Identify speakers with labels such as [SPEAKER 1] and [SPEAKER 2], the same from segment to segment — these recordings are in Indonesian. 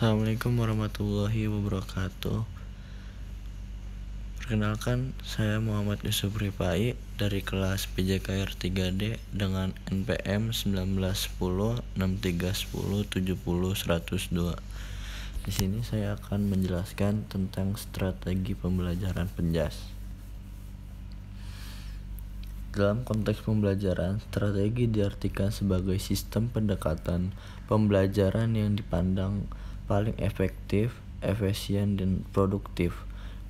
[SPEAKER 1] Assalamualaikum warahmatullahi wabarakatuh Perkenalkan, saya Muhammad Yusuf Ripai dari kelas PJKR 3D dengan NPM 1910 6310 70 102. Di sini saya akan menjelaskan tentang strategi pembelajaran penjas. Dalam konteks pembelajaran, strategi diartikan sebagai sistem pendekatan pembelajaran yang dipandang paling efektif, efisien, dan produktif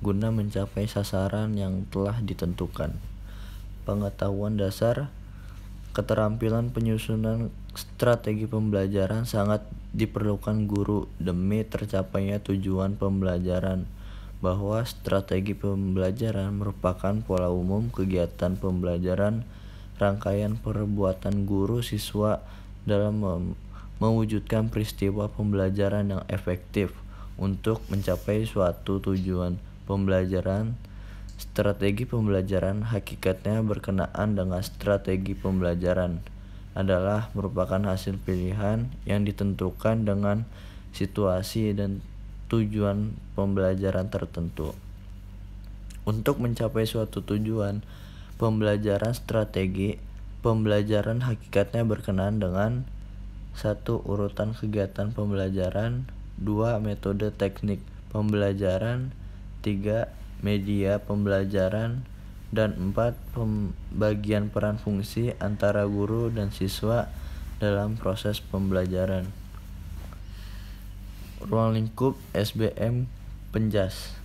[SPEAKER 1] guna mencapai sasaran yang telah ditentukan. Pengetahuan dasar, keterampilan penyusunan strategi pembelajaran sangat diperlukan guru demi tercapainya tujuan pembelajaran bahwa strategi pembelajaran merupakan pola umum kegiatan pembelajaran rangkaian perbuatan guru siswa dalam mewujudkan peristiwa pembelajaran yang efektif untuk mencapai suatu tujuan pembelajaran. Strategi pembelajaran hakikatnya berkenaan dengan strategi pembelajaran adalah merupakan hasil pilihan yang ditentukan dengan situasi dan tujuan pembelajaran tertentu. Untuk mencapai suatu tujuan, pembelajaran strategi, pembelajaran hakikatnya berkenaan dengan 1. Urutan kegiatan pembelajaran 2. Metode teknik pembelajaran 3. Media pembelajaran dan 4. Pembagian peran fungsi antara guru dan siswa dalam proses pembelajaran Ruang lingkup SBM Penjas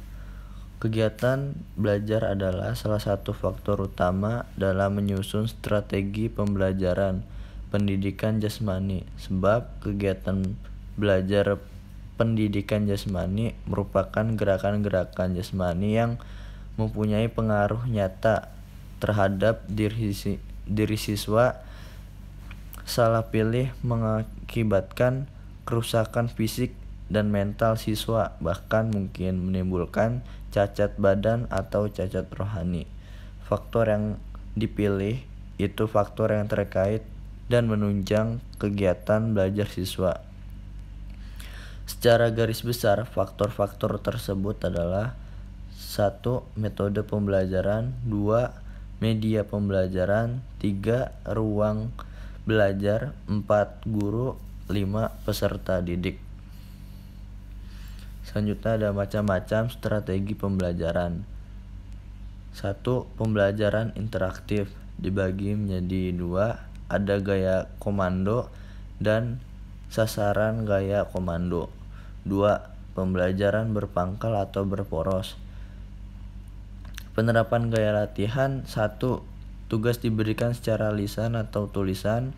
[SPEAKER 1] Kegiatan belajar adalah salah satu faktor utama dalam menyusun strategi pembelajaran pendidikan jasmani sebab kegiatan belajar pendidikan jasmani merupakan gerakan-gerakan jasmani yang mempunyai pengaruh nyata terhadap diri, diri siswa salah pilih mengakibatkan kerusakan fisik dan mental siswa bahkan mungkin menimbulkan cacat badan atau cacat rohani faktor yang dipilih itu faktor yang terkait dan menunjang kegiatan belajar siswa. Secara garis besar, faktor-faktor tersebut adalah satu Metode pembelajaran, dua Media pembelajaran, tiga Ruang belajar, empat Guru, lima Peserta didik. Selanjutnya ada macam-macam strategi pembelajaran. Satu Pembelajaran interaktif dibagi menjadi dua ada gaya komando dan sasaran gaya komando. 2. Pembelajaran berpangkal atau berporos. Penerapan gaya latihan 1. Tugas diberikan secara lisan atau tulisan.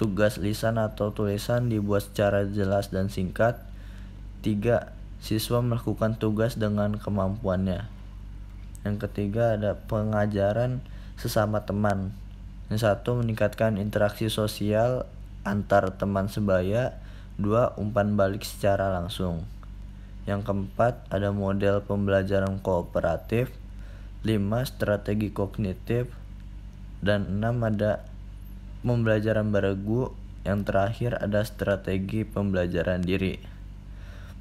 [SPEAKER 1] Tugas lisan atau tulisan dibuat secara jelas dan singkat. 3. Siswa melakukan tugas dengan kemampuannya. Yang ketiga ada pengajaran sesama teman. Yang satu meningkatkan interaksi sosial antar teman sebaya, dua umpan balik secara langsung. Yang keempat ada model pembelajaran kooperatif, lima strategi kognitif, dan enam ada pembelajaran beregu, yang terakhir ada strategi pembelajaran diri.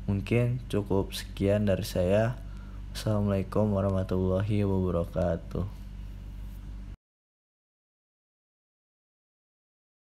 [SPEAKER 1] Mungkin cukup sekian dari saya. Assalamualaikum warahmatullahi wabarakatuh.